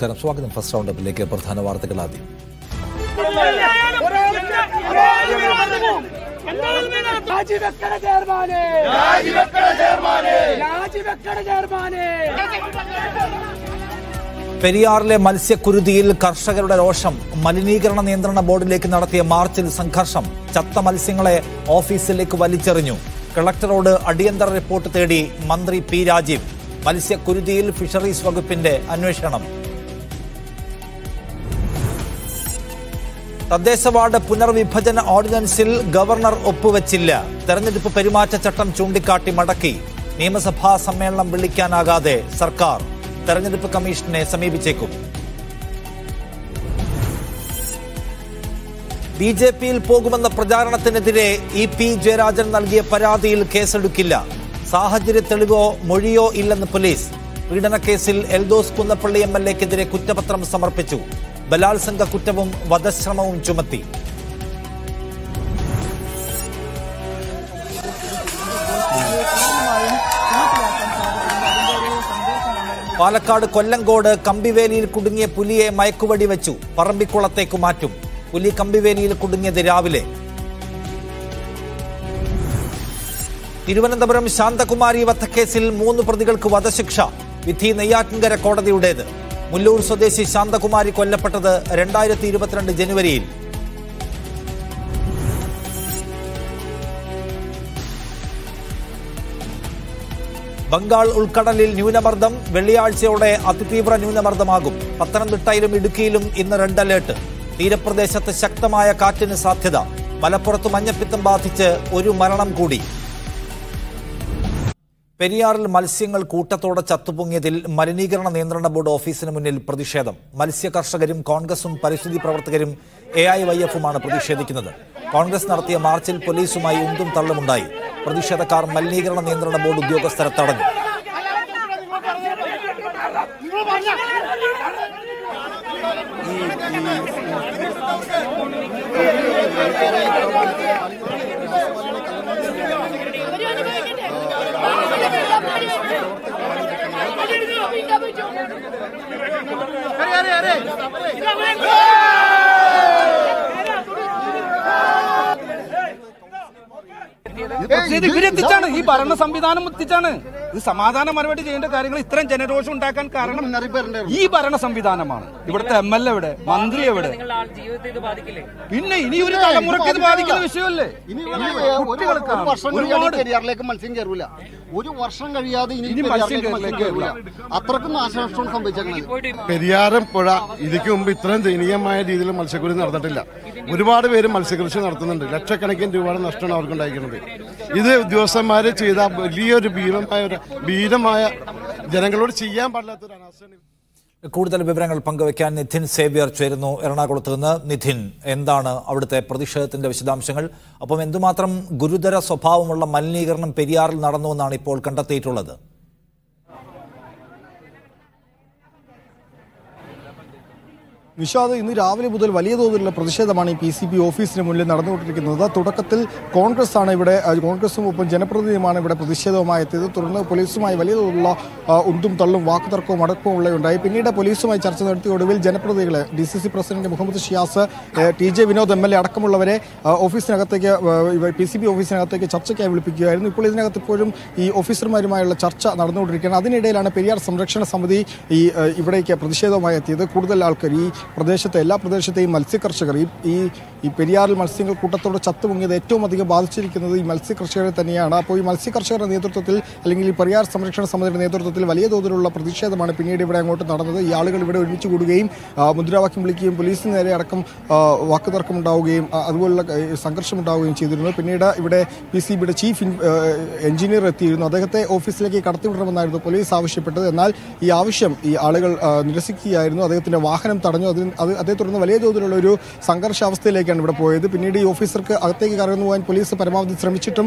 നമസ്കാരം സ്വാഗതം ഫസ്റ്റ് റൗണ്ടപ്പിലേക്ക് പ്രധാന വാർത്തകൾ ആദ്യം പെരിയാറിലെ മത്സ്യക്കുരുതിയിൽ കർഷകരുടെ രോഷം മലിനീകരണ നിയന്ത്രണ ബോർഡിലേക്ക് നടത്തിയ മാർച്ചിൽ സംഘർഷം ചത്ത മത്സ്യങ്ങളെ ഓഫീസിലേക്ക് വലിച്ചെറിഞ്ഞു കളക്ടറോട് അടിയന്തര റിപ്പോർട്ട് തേടി മന്ത്രി പി രാജീവ് മത്സ്യക്കുരുതിയിൽ ഫിഷറീസ് വകുപ്പിന്റെ അന്വേഷണം തദ്ദേശ വാർഡ് പുനർവിഭജന ഓർഡിനൻസിൽ ഗവർണർ ഒപ്പുവെച്ചില്ല തെരഞ്ഞെടുപ്പ് പെരുമാറ്റച്ചട്ടം ചൂണ്ടിക്കാട്ടി മടക്കി നിയമസഭാ സമ്മേളനം വിളിക്കാനാകാതെ സർക്കാർ തെരഞ്ഞെടുപ്പ് കമ്മീഷനെ സമീപിച്ചേക്കും ബി ജെ പിയിൽ പോകുമെന്ന പ്രചാരണത്തിനെതിരെ ഇ പി ജയരാജൻ നൽകിയ പരാതിയിൽ കേസെടുക്കില്ല സാഹചര്യ തെളിവോ മൊഴിയോ ഇല്ലെന്ന് പോലീസ് പീഡനക്കേസിൽ എൽദോസ് കുന്നപ്പള്ളി എം എൽ എക്കെതിരെ കുറ്റപത്രം സമർപ്പിച്ചു ബലാത്സംഗ കുറ്റവും വധശ്രമവും ചുമത്തി പാലക്കാട് കൊല്ലങ്കോട് കമ്പിവേലിയിൽ കുടുങ്ങിയ പുലിയെ മയക്കുവടി വെച്ചു പറമ്പിക്കുളത്തേക്ക് മാറ്റും പുലി കമ്പിവേലിയിൽ കുടുങ്ങിയത് രാവിലെ തിരുവനന്തപുരം ശാന്തകുമാരി വധക്കേസിൽ മൂന്ന് പ്രതികൾക്ക് വധശിക്ഷ വിധി നെയ്യാറ്റിൻകര കോടതിയുടേത് മുല്ലൂർ സ്വദേശി ശാന്തകുമാരി കൊല്ലപ്പെട്ടത് രണ്ടായിരത്തി ഇരുപത്തിരണ്ട് ജനുവരിയിൽ ബംഗാൾ ഉൾക്കടലിൽ ന്യൂനമർദ്ദം വെള്ളിയാഴ്ചയോടെ അതിതീവ്ര ന്യൂനമർദ്ദമാകും പത്തനംതിട്ടയിലും ഇടുക്കിയിലും ഇന്ന് റെഡ് അലേർട്ട് തീരപ്രദേശത്ത് ശക്തമായ കാറ്റിന് സാധ്യത മലപ്പുറത്ത് മഞ്ഞപ്പിത്തം ബാധിച്ച് ഒരു മരണം കൂടി പെരിയാറിൽ മത്സ്യങ്ങൾ കൂട്ടത്തോടെ ചത്തുപൊങ്ങിയതിൽ മലിനീകരണ നിയന്ത്രണ ബോർഡ് ഓഫീസിന് മുന്നിൽ പ്രതിഷേധം മത്സ്യ കർഷകരും കോൺഗ്രസും പരിസ്ഥിതി പ്രവർത്തകരും എ ഐ വൈ എഫുമാണ് പ്രതിഷേധിക്കുന്നത് കോൺഗ്രസ് നടത്തിയ മാർച്ചിൽ പോലീസുമായി ഉന്തും തള്ളുമുണ്ടായി പ്രതിഷേധക്കാർ മലിനീകരണ നിയന്ത്രണ ബോർഡ് ഉദ്യോഗസ്ഥരെ തടഞ്ഞു ഈ আরে আরে আরে ഇത് ഈ ഭരണ സംവിധാനം എത്തിച്ചാണ് ഇത് മറുപടി ചെയ്യേണ്ട കാര്യങ്ങൾ ഇത്രയും ജനരോഷം ഉണ്ടാക്കാൻ കാരണം ഈ ഭരണ സംവിധാനമാണ് ഇവിടുത്തെ എം എൽ എ എവിടെ മന്ത്രി എവിടെ പിന്നെ ഇനി ഒരു തലമുറക്ക് ഇത് ബാധിക്കുന്ന വിഷയമല്ലേ പെരിയാറിലേക്ക് മത്സ്യം കയറില്ല ഒരു വർഷം കഴിയാതെ ഇനി അത്രക്കും നാശനഷ്ടം സംഭവിച്ചേക്കുന്നത് പെരിയാറും പുഴ ഇതിക്ക് മുമ്പ് ഇത്രയും ദയനീയമായ രീതിയിൽ മത്സ്യക്കുരി നടന്നിട്ടില്ല ഒരുപാട് പേര് മത്സ്യകൃഷി നടത്തുന്നുണ്ട് ലക്ഷക്കണക്കിന് രൂപയുടെ നഷ്ടമാണ് അവർക്ക് ഉണ്ടായിരിക്കുന്നത് ഇത് ഉദ്യോഗസ്ഥന്മാർ ചെയ്ത വലിയൊരു ഭീമമായ ഒരു ഭീരമായ ജനങ്ങളോട് ചെയ്യാൻ പാടില്ലാത്തൊരു അനാസ്ഥയാണ് കൂടുതൽ വിവരങ്ങൾ പങ്കുവയ്ക്കാൻ നിധിൻ സേവ്യർ ചേരുന്നു എറണാകുളത്ത് നിന്ന് നിധിൻ എന്താണ് അവിടുത്തെ പ്രതിഷേധത്തിന്റെ വിശദാംശങ്ങൾ അപ്പം എന്തുമാത്രം ഗുരുതര സ്വഭാവമുള്ള മലിനീകരണം പെരിയാറിൽ നടന്നു എന്നാണ് ഇപ്പോൾ കണ്ടെത്തിയിട്ടുള്ളത് നിഷാദ് ഇന്ന് രാവിലെ മുതൽ വലിയ തോതിലുള്ള പ്രതിഷേധമാണ് ഈ പി സി ബി ഓഫീസിന് മുന്നിൽ നടന്നുകൊണ്ടിരിക്കുന്നത് തുടക്കത്തിൽ കോൺഗ്രസ് ആണ് ഇവിടെ കോൺഗ്രസും ഒപ്പം ജനപ്രതിനിധിയുമാണ് ഇവിടെ പ്രതിഷേധവുമായി എത്തിയത് തുടർന്ന് പോലീസുമായി വലിയ തോതിലുള്ള ഉന്തും തള്ളും വാക്കുതർക്കവും അടക്കവും ഉള്ള ഉണ്ടായി പിന്നീട് പോലീസുമായി ചർച്ച നടത്തിയ ഒടുവിൽ ജനപ്രതിനിധികളെ D C C president Muhammad Shiyas T J Vinod M L A അടക്കമുള്ളവരെ ഓഫീസിനകത്തേക്ക് പി സി ബി ഓഫീസിനകത്തേക്ക് ചർച്ചയ്ക്കായി വിളിപ്പിക്കുകയായിരുന്നു ഇപ്പോൾ ഇതിനകത്ത് ഇപ്പോഴും ഈ ഓഫീസർമാരുമായുള്ള ചർച്ച നടന്നുകൊണ്ടിരിക്കുകയാണ് അതിനിടയിലാണ് പെരിയാർ സംരക്ഷണ സമിതി ഈ ഇവിടേക്ക് പ്രതിഷേധവുമായി എത്തിയത് കൂടുതൽ ആൾക്കാർ ഈ പ്രദേശത്തെ എല്ലാ പ്രദേശത്തെയും മത്സ്യകർഷകർ ഈ ഈ ഈ പെരിയാറിൽ മത്സ്യങ്ങൾ കൂട്ടത്തോടെ ചത്തുമുങ്ങിയത് ഏറ്റവും അധികം ബാധിച്ചിരിക്കുന്നത് ഈ മത്സ്യകർഷകരെ തന്നെയാണ് അപ്പോൾ ഈ മത്സ്യകർഷകരുടെ നേതൃത്വത്തിൽ അല്ലെങ്കിൽ ഈ പെരിയാർ സംരക്ഷണ സമിതിയുടെ നേതൃത്വത്തിൽ വലിയ തോതിലുള്ള പ്രതിഷേധമാണ് പിന്നീട് ഇവിടെ അങ്ങോട്ട് നടന്നത് ഈ ആളുകൾ ഇവിടെ ഒരുമിച്ച് കൂടുകയും മുദ്രാവാക്യം വിളിക്കുകയും പോലീസിന് നേരെ അടക്കം വാക്കുതർക്കം ഉണ്ടാവുകയും അതുപോലുള്ള സംഘർഷം ഉണ്ടാവുകയും ചെയ്തിരുന്നു പിന്നീട് ഇവിടെ പി സി ബിയുടെ ചീഫ് എഞ്ചിനീയർ എത്തിയിരുന്നു അദ്ദേഹത്തെ ഓഫീസിലേക്ക് കടത്തിവിടണമെന്നായിരുന്നു പോലീസ് ആവശ്യപ്പെട്ടത് എന്നാൽ ഈ ആവശ്യം ഈ ആളുകൾ നിരസിക്കുകയായിരുന്നു അദ്ദേഹത്തിൻ്റെ വാഹനം തടഞ്ഞു അത് അത് അതേ തുടർന്ന് വലിയ തോതിലുള്ള ഒരു സംഘർഷാവസ്ഥയിലേക്കാണ് ഇവിടെ പോയത് പിന്നീട് ഈ ഓഫീസർക്ക് അകത്തേക്ക് കടന്നു പോകാൻ പോലീസ് പരമാവധി ശ്രമിച്ചിട്ടും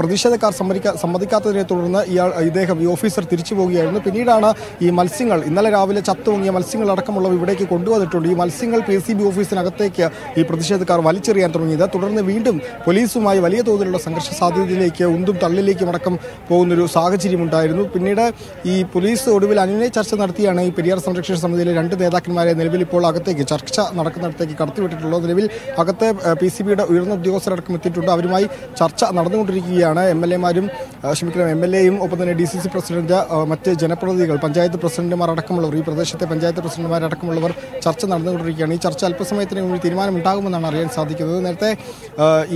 പ്രതിഷേധക്കാർ സമ്മതിക്കാ സമ്മതിക്കാത്തതിനെ തുടർന്ന് ഇയാൾ ഇദ്ദേഹം ഈ ഓഫീസർ തിരിച്ചു പോവുകയായിരുന്നു പിന്നീടാണ് ഈ മത്സ്യങ്ങൾ ഇന്നലെ രാവിലെ ചത്തുവങ്ങിയ മത്സ്യങ്ങൾ അടക്കമുള്ളവ ഇവിടേക്ക് കൊണ്ടുവന്നിട്ടുണ്ട് ഈ മത്സ്യങ്ങൾ പി സി ബി ഓഫീസിനകത്തേക്ക് ഈ പ്രതിഷേധക്കാർ വലിച്ചെറിയാൻ തുടങ്ങിയത് തുടർന്ന് വീണ്ടും പോലീസുമായി വലിയ തോതിലുള്ള സംഘർഷ സാധ്യതയിലേക്ക് ഉന്തും തള്ളിലേക്കും അടക്കം പോകുന്നൊരു സാഹചര്യമുണ്ടായിരുന്നു പിന്നീട് ഈ പോലീസ് ഒടുവിൽ അനുനയ ചർച്ച നടത്തിയാണ് ഈ പെരിയാർ സംരക്ഷണ സമിതിയിലെ രണ്ട് നേതാക്കന്മാരെ നിലവിൽ ഇപ്പോൾ അകത്തേക്ക് ചർച്ച നടക്കുന്നിടത്തേക്ക് കടത്തിവിട്ടിട്ടുള്ളത് നിലവിൽ അകത്തെ പി സി ബിയുടെ ഉയർന്ന ഉദ്യോഗസ്ഥരടക്കം എത്തിയിട്ടുണ്ട് അവരുമായി ചർച്ച നടന്നുകൊണ്ടിരിക്കുകയാണ് എം എൽ എമാരും ക്ഷമിക്കണം എം എൽ എയും ഒപ്പം തന്നെ ഡി സി സി പ്രസിഡന്റ് മറ്റ് ജനപ്രതിനിധികൾ പഞ്ചായത്ത് പ്രസിഡന്റുമാർ അടക്കമുള്ളവർ ഈ പ്രദേശത്തെ പഞ്ചായത്ത് പ്രസിഡന്റുമാരടക്കമുള്ളവർ ചർച്ച നടന്നുകൊണ്ടിരിക്കുകയാണ് ഈ ചർച്ച മുന്നിൽ തീരുമാനമുണ്ടാകുമെന്നാണ് അറിയാൻ സാധിക്കുന്നത് നേരത്തെ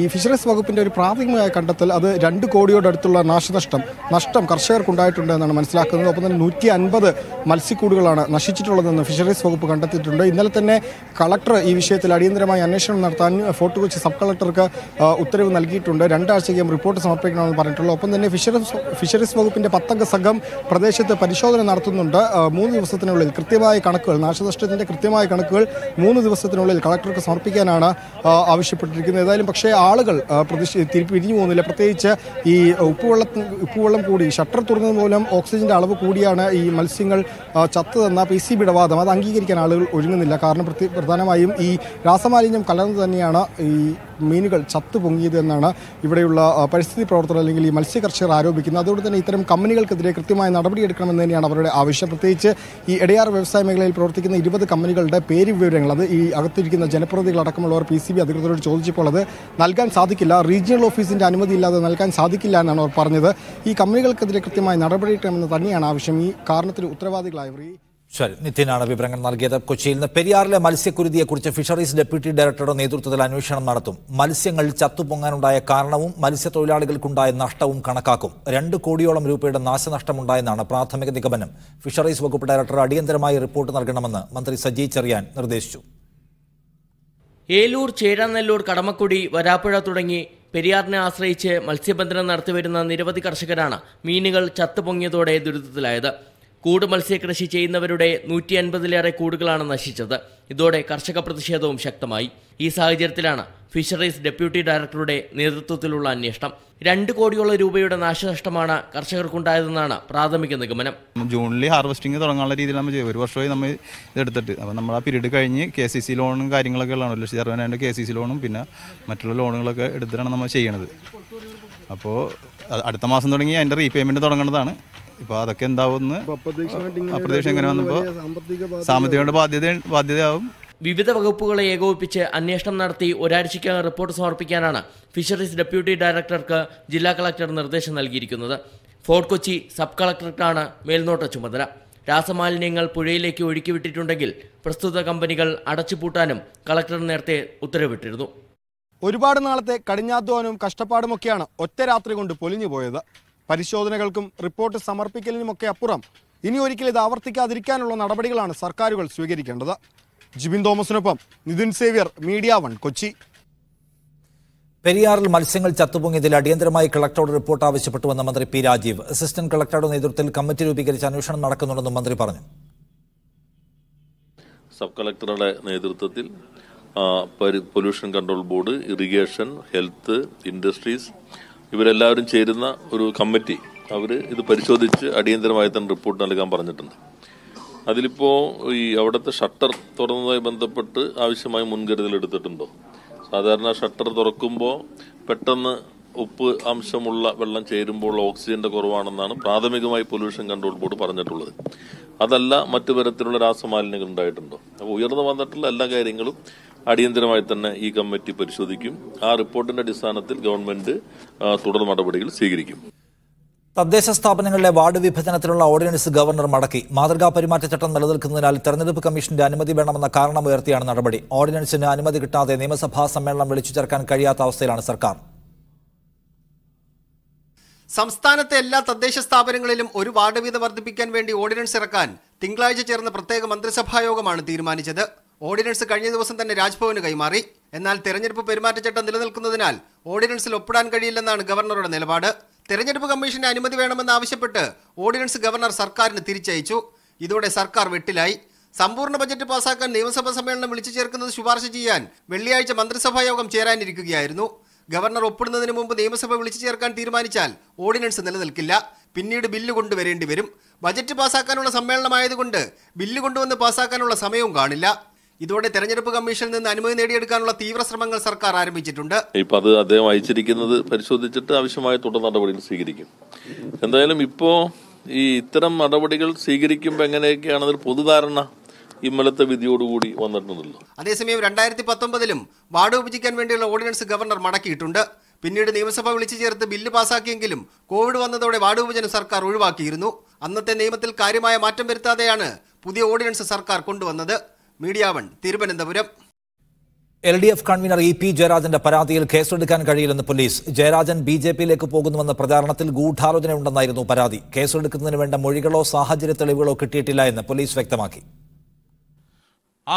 ഈ ഫിഷറീസ് വകുപ്പിന്റെ ഒരു പ്രാഥമികമായ കണ്ടെത്തൽ അത് രണ്ട് അടുത്തുള്ള നാശനഷ്ടം നഷ്ടം കർഷകർക്കുണ്ടായിട്ടുണ്ട് എന്നാണ് മനസ്സിലാക്കുന്നത് ഒപ്പം തന്നെ നൂറ്റി അൻപത് മത്സ്യക്കൂടുകളാണ് നശിച്ചിട്ടുള്ളതെന്ന് ഫിഷറീസ് വകുപ്പ് കണ്ടെത്തിയിട്ടുണ്ട് ഇന്നലെ തന്നെ കളക്ടർ ഈ വിഷയത്തിൽ അടിയന്തരമായി അന്വേഷണം നടത്താൻ ഫോർട്ട് കൊച്ചി സബ് കളക്ടർക്ക് ഉത്തരവ് നൽകിയിട്ടുണ്ട് രണ്ടാഴ്ചയ്ക്കും റിപ്പോർട്ട് സമർപ്പിക്കണമെന്ന് പറഞ്ഞിട്ടുള്ളൂ ഒപ്പം തന്നെ ഫിഷറീസ് ഫിഷറീസ് വകുപ്പിന്റെ പത്തംഗ സംഘം പ്രദേശത്ത് പരിശോധന നടത്തുന്നുണ്ട് മൂന്ന് ദിവസത്തിനുള്ളിൽ കൃത്യമായ കണക്കുകൾ നാശനഷ്ടത്തിന്റെ കൃത്യമായ കണക്കുകൾ മൂന്ന് ദിവസത്തിനുള്ളിൽ കളക്ടർക്ക് സമർപ്പിക്കാനാണ് ആവശ്യപ്പെട്ടിരിക്കുന്നത് ഏതായാലും പക്ഷേ ആളുകൾ പ്രതിഷേ പിരിഞ്ഞു പോകുന്നില്ല പ്രത്യേകിച്ച് ഈ ഉപ്പുവെള്ള ഉപ്പുവെള്ളം കൂടി ഷട്ടർ തുറന്നത് മൂലം ഓക്സിജന്റെ അളവ് കൂടിയാണ് ഈ മത്സ്യങ്ങൾ തന്ന പി സി ബിടവാദം വാദം അത് അംഗീകരിക്കാൻ ആളുകൾ ഒരുങ്ങുന്നില്ല സാധിച്ചില്ല കാരണം പ്രധാനമായും ഈ രാസമാലിന്യം കലർന്ന് തന്നെയാണ് ഈ മീനുകൾ ചത്തു എന്നാണ് ഇവിടെയുള്ള പരിസ്ഥിതി പ്രവർത്തകർ അല്ലെങ്കിൽ ഈ മത്സ്യകർഷകർ ആരോപിക്കുന്നത് അതുകൊണ്ട് തന്നെ ഇത്തരം കമ്പനികൾക്കെതിരെ കൃത്യമായ നടപടിയെടുക്കണമെന്ന് തന്നെയാണ് അവരുടെ ആവശ്യം പ്രത്യേകിച്ച് ഈ ഇടയാർ വ്യവസായ മേഖലയിൽ പ്രവർത്തിക്കുന്ന ഇരുപത് കമ്പനികളുടെ പേര് വിവരങ്ങൾ അത് ഈ അകത്തിരിക്കുന്ന ജനപ്രതിനിധികളടക്കമുള്ളവർ പി സി ബി അധികൃതരോട് ചോദിച്ചപ്പോൾ അത് നൽകാൻ സാധിക്കില്ല റീജിയണൽ ഓഫീസിന്റെ അനുമതി ഇല്ലാതെ നൽകാൻ സാധിക്കില്ല എന്നാണ് അവർ പറഞ്ഞത് ഈ കമ്പനികൾക്കെതിരെ കൃത്യമായ നടപടിയെടുക്കണമെന്ന് തന്നെയാണ് ആവശ്യം ഈ കാരണത്തിന് ഉത്തരവാദികളായവർ ഈ ശരി നിത്യനാണ് വിവരങ്ങൾ നൽകിയത് കൊച്ചിയിൽ നിന്ന് പെരിയാറിലെ മത്സ്യക്കുരുതിയെക്കുറിച്ച് ഫിഷറീസ് ഡെപ്യൂട്ടി ഡയറക്ടറുടെ നേതൃത്വത്തിൽ അന്വേഷണം നടത്തും മത്സ്യങ്ങൾ ചത്തുപൊങ്ങാനുണ്ടായ കാരണവും മത്സ്യത്തൊഴിലാളികൾക്കുണ്ടായ നഷ്ടവും കണക്കാക്കും രണ്ട് കോടിയോളം രൂപയുടെ നാശനഷ്ടമുണ്ടായെന്നാണ് പ്രാഥമിക നിഗമനം ഫിഷറീസ് വകുപ്പ് ഡയറക്ടർ അടിയന്തരമായി റിപ്പോർട്ട് നൽകണമെന്ന് മന്ത്രി സജി ചെറിയാൻ നിർദ്ദേശിച്ചു ഏലൂർ ചേരാനെല്ലൂർ കടമക്കുടി വരാപ്പുഴ തുടങ്ങി പെരിയാറിനെ ആശ്രയിച്ച് മത്സ്യബന്ധനം നടത്തിവരുന്ന നിരവധി കർഷകരാണ് മീനുകൾ ചത്തുപൊങ്ങിയതോടെ ദുരിതത്തിലായത് കൂട് മത്സ്യകൃഷി ചെയ്യുന്നവരുടെ നൂറ്റി അൻപതിലേറെ കൂടുകളാണ് നശിച്ചത് ഇതോടെ കർഷക പ്രതിഷേധവും ശക്തമായി ഈ സാഹചര്യത്തിലാണ് ഫിഷറീസ് ഡെപ്യൂട്ടി ഡയറക്ടറുടെ നേതൃത്വത്തിലുള്ള അന്വേഷണം രണ്ട് കോടിയോളം രൂപയുടെ നാശനഷ്ടമാണ് കർഷകർക്കുണ്ടായതെന്നാണ് പ്രാഥമിക നിഗമനം ജൂണിൽ ഹാർവസ്റ്റിംഗ് തുടങ്ങാനുള്ള രീതിയിൽ നമ്മൾ ചെയ്തു ഒരു വർഷമായി നമ്മൾ ഇതെടുത്തിട്ട് അപ്പോൾ നമ്മൾ ആ പീരീഡ് കഴിഞ്ഞ് കെ സി സി ലോണും കാര്യങ്ങളൊക്കെ ഉള്ളതാണ് ഒരു ലക്ഷത്തി അറുപതിനായിരം കെ സി സി ലോണും പിന്നെ മറ്റുള്ള ലോണുകളൊക്കെ എടുത്തിട്ടാണ് നമ്മൾ ചെയ്യണത് അപ്പോൾ അടുത്ത മാസം തുടങ്ങി അതിൻ്റെ റീപേയ്മെൻറ്റ് തുടങ്ങേണ്ടതാണ് ഇപ്പൊ അതൊക്കെ എന്താവുമെന്ന് അപ്രതീക്ഷ എങ്ങനെ വന്നപ്പോൾ സാമ്പത്തികമായിട്ട് ബാധ്യത ബാധ്യതയാവും വിവിധ വകുപ്പുകളെ ഏകോപിപ്പിച്ച് അന്വേഷണം നടത്തി ഒരാഴ്ചയ്ക്കകം റിപ്പോർട്ട് സമർപ്പിക്കാനാണ് ഫിഷറീസ് ഡെപ്യൂട്ടി ഡയറക്ടർക്ക് ജില്ലാ കളക്ടർ നിർദ്ദേശം നൽകിയിരിക്കുന്നത് ഫോർട്ട് കൊച്ചി സബ് കളക്ടർക്കാണ് മേൽനോട്ട ചുമതല രാസമാലിന്യങ്ങൾ പുഴയിലേക്ക് ഒഴുക്കിവിട്ടിട്ടുണ്ടെങ്കിൽ പ്രസ്തുത കമ്പനികൾ അടച്ചുപൂട്ടാനും കളക്ടർ നേരത്തെ ഉത്തരവിട്ടിരുന്നു ഒരുപാട് നാളത്തെ കഠിനാധ്വാനവും കഷ്ടപ്പാടുമൊക്കെയാണ് ഒറ്റ രാത്രി കൊണ്ട് പൊലിഞ്ഞു പോയത് പരിശോധനകൾക്കും റിപ്പോർട്ട് സമർപ്പിക്കലിനുമൊക്കെ അപ്പുറം ഇനി ഒരിക്കലും ഇത് ആവർത്തിക്കാതിരിക്കാനുള്ള നടപടികളാണ് സർക്കാരുകൾ സ്വീകരിക്കേണ്ടത് ജിബിൻ തോമസിനൊപ്പം Nithin Xavier Media One Kochi പെരിയാറിൽ മത്സ്യങ്ങൾ ചത്തുപൊങ്ങിയതിൽ അടിയന്തരമായി കളക്ടറോട് റിപ്പോർട്ട് ആവശ്യപ്പെട്ടുവെന്ന മന്ത്രി പി രാജീവ് അസിസ്റ്റന്റ് കളക്ടറുടെ നേതൃത്വത്തിൽ കമ്മിറ്റി രൂപീകരിച്ച് അന്വേഷണം നടക്കുന്നുണ്ടെന്നും മന്ത്രി പറഞ്ഞു സബ് കളക്ടറുടെ നേതൃത്വത്തിൽ pollution control board irrigation health industries ഇവരെല്ലാവരും ചേരുന്ന ഒരു കമ്മിറ്റി അവർ ഇത് പരിശോധിച്ച് അടിയന്തരമായി തന്നെ റിപ്പോർട്ട് നൽകാൻ പറഞ്ഞിട്ടുണ്ട് അതിലിപ്പോൾ ഈ അവിടുത്തെ ഷട്ടർ തുറന്നതുമായി ബന്ധപ്പെട്ട് ആവശ്യമായ മുൻകരുതൽ എടുത്തിട്ടുണ്ടോ സാധാരണ ഷട്ടർ തുറക്കുമ്പോൾ പെട്ടെന്ന് ഉപ്പ് അംശമുള്ള വെള്ളം ചേരുമ്പോൾ ഓക്സിജന്റെ കുറവാണെന്നാണ് പ്രാഥമികമായി പൊല്യൂഷൻ കൺട്രോൾ ബോർഡ് പറഞ്ഞിട്ടുള്ളത് അതല്ല മറ്റു തരത്തിലുള്ള രാസമാലിന്യങ്ങൾ ഉണ്ടായിട്ടുണ്ടോ അപ്പോൾ ഉയർന്നു വന്നിട്ടുള്ള എല്ലാ കാര്യങ്ങളും അടിയന്തരമായി തന്നെ ഈ കമ്മിറ്റി പരിശോധിക്കും ആ റിപ്പോർട്ടിന്റെ അടിസ്ഥാനത്തിൽ ഗവൺമെന്റ് തുടർ നടപടികൾ സ്വീകരിക്കും തദ്ദേശ സ്ഥാപനങ്ങളിലെ വാർഡ് വിഭജനത്തിനുള്ള ഓർഡിനൻസ് ഗവർണർ മടക്കി മാതൃകാ പെരുമാറ്റച്ചട്ടം നിലനിൽക്കുന്നതിനാൽ തെരഞ്ഞെടുപ്പ് കമ്മീഷന്റെ അനുമതി വേണമെന്ന കാരണം ഉയർത്തിയാണ് നടപടി ഓർഡിനൻസിന് അനുമതി കിട്ടാതെ നിയമസഭാ സമ്മേളനം വിളിച്ചു ചേർക്കാൻ കഴിയാത്ത അവസ്ഥയിലാണ് സർക്കാർ സംസ്ഥാനത്തെ എല്ലാ തദ്ദേശ സ്ഥാപനങ്ങളിലും ഒരു വാർഡ് വീതം വർദ്ധിപ്പിക്കാൻ വേണ്ടി ഓർഡിനൻസ് ഇറക്കാൻ തിങ്കളാഴ്ച ചേർന്ന പ്രത്യേക യോഗമാണ് തീരുമാനിച്ചത് ഓർഡിനൻസ് കഴിഞ്ഞ ദിവസം തന്നെ രാജ്ഭവന് കൈമാറി എന്നാൽ തെരഞ്ഞെടുപ്പ് പെരുമാറ്റച്ചട്ടം നിലനിൽക്കുന്നതിനാൽ ഓർഡിനൻസിൽ ഒപ്പിടാൻ കഴിയില്ലെന്നാണ് ഗവർണറുടെ നിലപാട് തെരഞ്ഞെടുപ്പ് കമ്മീഷന്റെ അനുമതി വേണമെന്നാവശ്യപ്പെട്ട് ഓർഡിനൻസ് ഗവർണർ സർക്കാരിന് തിരിച്ചയച്ചു ഇതോടെ സർക്കാർ വെട്ടിലായി സമ്പൂർണ്ണ ബജറ്റ് പാസാക്കാൻ നിയമസഭാ സമ്മേളനം വിളിച്ചു ചേർക്കുന്നത് ശുപാർശ ചെയ്യാൻ വെള്ളിയാഴ്ച മന്ത്രിസഭാ യോഗം ചേരാനിരിക്കുകയായിരുന്നു ഗവർണർ ഒപ്പിടുന്നതിന് മുമ്പ് നിയമസഭ വിളിച്ചു ചേർക്കാൻ തീരുമാനിച്ചാൽ ഓർഡിനൻസ് നിലനിൽക്കില്ല പിന്നീട് ബില്ല് കൊണ്ടുവരേണ്ടി വരും ബജറ്റ് പാസാക്കാനുള്ള സമ്മേളനമായതുകൊണ്ട് ബില്ല് കൊണ്ടുവന്ന് പാസാക്കാനുള്ള സമയവും കാണില്ല ഇതോടെ തെരഞ്ഞെടുപ്പ് കമ്മീഷനിൽ നിന്ന് അനുമതി നേടിയെടുക്കാനുള്ള തീവ്ര ശ്രമങ്ങൾ സർക്കാർ ആരംഭിച്ചിട്ടുണ്ട് ഇപ്പൊ അത് അദ്ദേഹം അയച്ചിരിക്കുന്നത് പരിശോധിച്ചിട്ട് ആവശ്യമായ തുടർ നടപടികൾ സ്വീകരിക്കും എന്തായാലും ഇപ്പോ ഈ ഇത്തരം നടപടികൾ സ്വീകരിക്കുമ്പോൾ എങ്ങനെയൊക്കെയാണ് പൊതുധാരണ ഇമ്മലത്തെ വിധിയോടുകൂടി വന്നിട്ടുണ്ടല്ലോ അതേസമയം രണ്ടായിരത്തി പത്തൊമ്പതിലും വാർഡ് വിഭജിക്കാൻ വേണ്ടിയുള്ള ഓർഡിനൻസ് ഗവർണർ മടക്കിയിട്ടുണ്ട് പിന്നീട് നിയമസഭ വിളിച്ചു ചേർത്ത് ബില്ല് പാസാക്കിയെങ്കിലും കോവിഡ് വന്നതോടെ വാർഡ് വിഭജനം സർക്കാർ ഒഴിവാക്കിയിരുന്നു അന്നത്തെ നിയമത്തിൽ കാര്യമായ മാറ്റം വരുത്താതെയാണ് പുതിയ ഓർഡിനൻസ് സർക്കാർ കൊണ്ടുവന്നത് Media One Thiruvananthapuram L D F convener E P ജയരാജന്റെ പരാതിയിൽ കേസെടുക്കാൻ കഴിയില്ലെന്ന് പോലീസ് ജയരാജൻ ബി ജെ പിയിലേക്ക് പോകുന്നുവെന്ന പ്രചാരണത്തിൽ ഗൂഢാലോചനയുണ്ടെന്നായിരുന്നു പരാതി കേസെടുക്കുന്നതിന് വേണ്ട മൊഴികളോ സാഹചര്യ തെളിവുകളോ കിട്ടിയിട്ടില്ല എന്ന് പോലീസ് വ്യക്തമാക്കി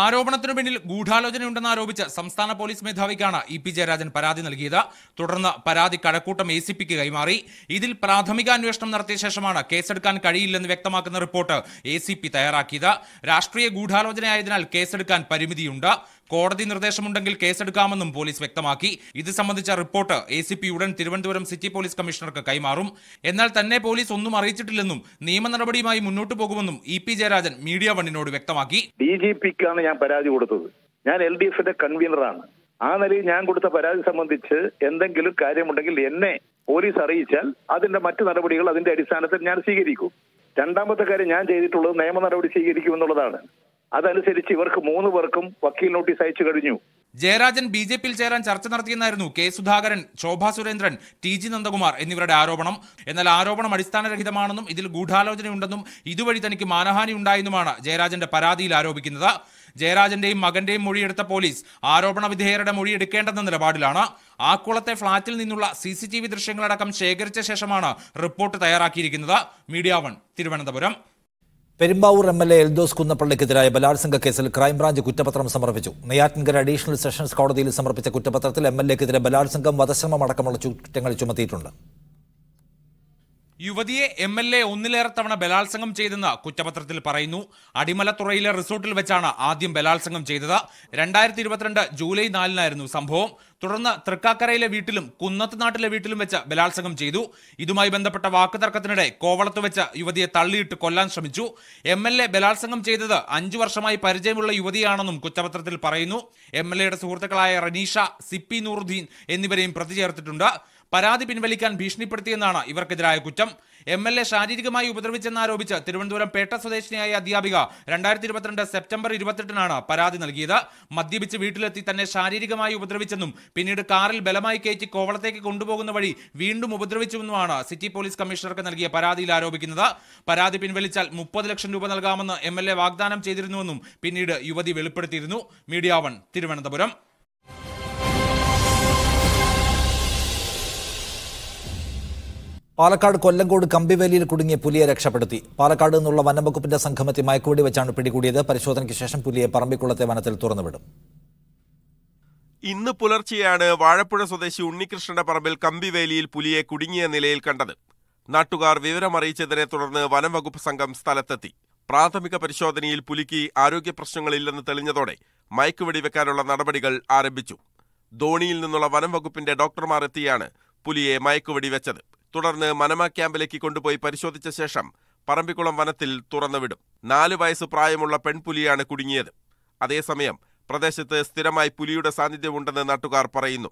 ആരോപണത്തിനു പിന്നിൽ ഗൂഢാലോചനയുണ്ടെന്ന് ആരോപിച്ച് സംസ്ഥാന പോലീസ് മേധാവിക്കാണ് ഇ പി ജയരാജൻ പരാതി നൽകിയത് തുടർന്ന് പരാതി കഴക്കൂട്ടം എ സി പിക്ക് കൈമാറി ഇതിൽ പ്രാഥമിക അന്വേഷണം നടത്തിയ ശേഷമാണ് കേസെടുക്കാൻ കഴിയില്ലെന്ന് വ്യക്തമാക്കുന്ന റിപ്പോർട്ട് എ സി പി തയ്യാറാക്കിയത് രാഷ്ട്രീയ ഗൂഢാലോചനയായതിനാൽ കേസെടുക്കാൻ പരിമിതിയുണ്ട് കോടതി നിർദ്ദേശമുണ്ടെങ്കിൽ കേസെടുക്കാമെന്നും പോലീസ് വ്യക്തമാക്കി ഇത് സംബന്ധിച്ച റിപ്പോർട്ട് എ സി പി ഉടൻ തിരുവനന്തപുരം സിറ്റി പോലീസ് കമ്മീഷണർക്ക് കൈമാറും എന്നാൽ തന്നെ പോലീസ് ഒന്നും അറിയിച്ചിട്ടില്ലെന്നും നിയമ നടപടിയുമായി മുന്നോട്ടു പോകുമെന്നും ഇ പി ജയരാജൻ മീഡിയ വണ്ണിനോട് വ്യക്തമാക്കി ഡി ജി പിക്കാണ് ഞാൻ പരാതി കൊടുത്തത് ഞാൻ എൽ ഡി എഫിന്റെ കൺവീനറാണ് ആ നിലയിൽ ഞാൻ കൊടുത്ത പരാതി സംബന്ധിച്ച് എന്തെങ്കിലും കാര്യമുണ്ടെങ്കിൽ എന്നെ പോലീസ് അറിയിച്ചാൽ അതിന്റെ മറ്റു നടപടികൾ അതിന്റെ അടിസ്ഥാനത്തിൽ ഞാൻ സ്വീകരിക്കും രണ്ടാമത്തെ കാര്യം ഞാൻ ചെയ്തിട്ടുള്ളത് നിയമ നടപടി സ്വീകരിക്കും എന്നുള്ളതാണ് അതനുസരിച്ച് ഇവർക്ക് മൂന്ന് പേർക്കും വക്കീൽ നോട്ടീസ് അയച്ചു കഴിഞ്ഞു ജയരാജൻ ബി ജെ പിയിൽ ചേരാൻ ചർച്ച നടത്തിയെന്നായിരുന്നു K Sudhakaran Shobha Surendran T G Nandakumar എന്നിവരുടെ ആരോപണം എന്നാൽ ആരോപണം അടിസ്ഥാനരഹിതമാണെന്നും ഇതിൽ ഗൂഢാലോചനയുണ്ടെന്നും ഇതുവഴി തനിക്ക് മാനഹാനി ഉണ്ടായെന്നുമാണ് ജയരാജന്റെ പരാതിയിൽ ആരോപിക്കുന്നത് ജയരാജന്റെയും മകന്റെയും മൊഴിയെടുത്ത പോലീസ് ആരോപണ വിധേയരുടെ മൊഴി എടുക്കേണ്ടെന്ന നിലപാടിലാണ് ആക്കുളത്തെ ഫ്ളാറ്റിൽ നിന്നുള്ള സി സി ടി വി ദൃശ്യങ്ങളടക്കം ശേഖരിച്ച ശേഷമാണ് റിപ്പോർട്ട് തയ്യാറാക്കിയിരിക്കുന്നത് Media One Thiruvananthapuram Perumbavoor M L A Eldhose കുന്നപ്പള്ളിക്കെതിരായ ബലാത്സംഗ കേസിൽ ക്രൈംബ്രാഞ്ച് കുറ്റപത്രം സമർപ്പിച്ചു നെയ്യാറ്റിൻകര അഡീഷണൽ സെഷൻസ് കോടതിയിൽ സമർപ്പിച്ച കുറ്റപത്രത്തിൽ എം എൽ എക്കെതിരെ ബലാത്സംഗം വധശ്രമം അടക്കമുള്ള കുറ്റങ്ങൾ ചുമത്തിയിട്ടുണ്ട് യുവതിയെ എം എൽ എ ഒന്നിലേറെ തവണ ബലാത്സംഗം ചെയ്തെന്ന് കുറ്റപത്രത്തിൽ പറയുന്നു അടിമലത്തുറയിലെ റിസോർട്ടിൽ വെച്ചാണ് ആദ്യം ബലാത്സംഗം ചെയ്തത് രണ്ടായിരത്തി ഇരുപത്തിരണ്ട് ജൂലൈ നാലിനായിരുന്നു സംഭവം തുടർന്ന് തൃക്കാക്കരയിലെ വീട്ടിലും കുന്നത്ത് നാട്ടിലെ വീട്ടിലും വെച്ച് ബലാത്സംഗം ചെയ്തു ഇതുമായി ബന്ധപ്പെട്ട വാക്കുതർക്കത്തിനിടെ കോവളത്ത് വെച്ച് യുവതിയെ തള്ളിയിട്ട് കൊല്ലാൻ ശ്രമിച്ചു എം എൽ എ ബലാത്സംഗം ചെയ്തത് അഞ്ചു വർഷമായി പരിചയമുള്ള യുവതിയാണെന്നും കുറ്റപത്രത്തിൽ പറയുന്നു എം എൽ എയുടെ സുഹൃത്തുക്കളായ റനീഷ സിപ്പി നൂറുദ്ദീൻ എന്നിവരെയും പ്രതി ചേർത്തിട്ടുണ്ട് പരാതി പിൻവലിക്കാൻ ഭീഷണിപ്പെടുത്തിയെന്നാണ് ഇവർക്കെതിരായ കുറ്റം എം എൽ എ ശാരീരികമായി ഉപദ്രവിച്ചെന്നാരോപിച്ച് തിരുവനന്തപുരം പേട്ട സ്വദേശിനിയായ അധ്യാപിക രണ്ടായിരത്തി ഇരുപത്തിരണ്ട് സെപ്റ്റംബർ ഇരുപത്തെട്ടിനാണ് പരാതി നൽകിയത് മദ്യപിച്ച് വീട്ടിലെത്തി തന്നെ ശാരീരികമായി ഉപദ്രവിച്ചെന്നും പിന്നീട് കാറിൽ ബലമായി കയറ്റി കോവളത്തേക്ക് കൊണ്ടുപോകുന്ന വഴി വീണ്ടും ഉപദ്രവിച്ചുവെന്നുമാണ് സിറ്റി പോലീസ് കമ്മീഷണർക്ക് നൽകിയ പരാതിയിൽ ആരോപിക്കുന്നത് പരാതി പിൻവലിച്ചാൽ മുപ്പത് ലക്ഷം രൂപ നൽകാമെന്ന് എം വാഗ്ദാനം ചെയ്തിരുന്നുവെന്നും പിന്നീട് യുവതി വെളിപ്പെടുത്തിയിരുന്നു മീഡിയ വൺ തിരുവനന്തപുരം പാലക്കാട് കൊല്ലങ്കോട് കമ്പിവേലിയിൽ കുടുങ്ങിയ പുലിയെ രക്ഷപ്പെടുത്തി പാലക്കാട് നിന്നുള്ള വനംവകുപ്പിന്റെ സംഘമെത്തി മയക്കുവടി വെച്ചാണ് പിടികൂടിയത് പരിശോധനയ്ക്ക് ശേഷം പുലിയെ പറമ്പിക്കുളത്തെ വനത്തിൽ തുറന്നുവിടും ഇന്ന് പുലർച്ചെയാണ് വാഴപ്പുഴ സ്വദേശി ഉണ്ണികൃഷ്ണന്റെ പറമ്പിൽ കമ്പിവേലിയിൽ പുലിയെ കുടുങ്ങിയ നിലയിൽ കണ്ടത് നാട്ടുകാർ വിവരമറിയിച്ചതിനെ തുടർന്ന് വനംവകുപ്പ് സംഘം സ്ഥലത്തെത്തി പ്രാഥമിക പരിശോധനയിൽ പുലിക്ക് ആരോഗ്യ പ്രശ്നങ്ങളില്ലെന്ന് തെളിഞ്ഞതോടെ മയക്കുവെടി വെക്കാനുള്ള നടപടികൾ ആരംഭിച്ചു ധോണിയിൽ നിന്നുള്ള വനംവകുപ്പിന്റെ ഡോക്ടർമാർ എത്തിയാണ് പുലിയെ മയക്കുവെടി വെച്ചത് തുടർന്ന് മനമ ക്യാമ്പിലേക്ക് കൊണ്ടുപോയി പരിശോധിച്ച ശേഷം പറമ്പിക്കുളം വനത്തിൽ തുറന്നുവിടും നാല് വയസ്സ് പ്രായമുള്ള പെൺപുലിയാണ് കുടുങ്ങിയത് അതേസമയം പ്രദേശത്ത് സ്ഥിരമായി പുലിയുടെ സാന്നിധ്യമുണ്ടെന്ന് നാട്ടുകാർ പറയുന്നു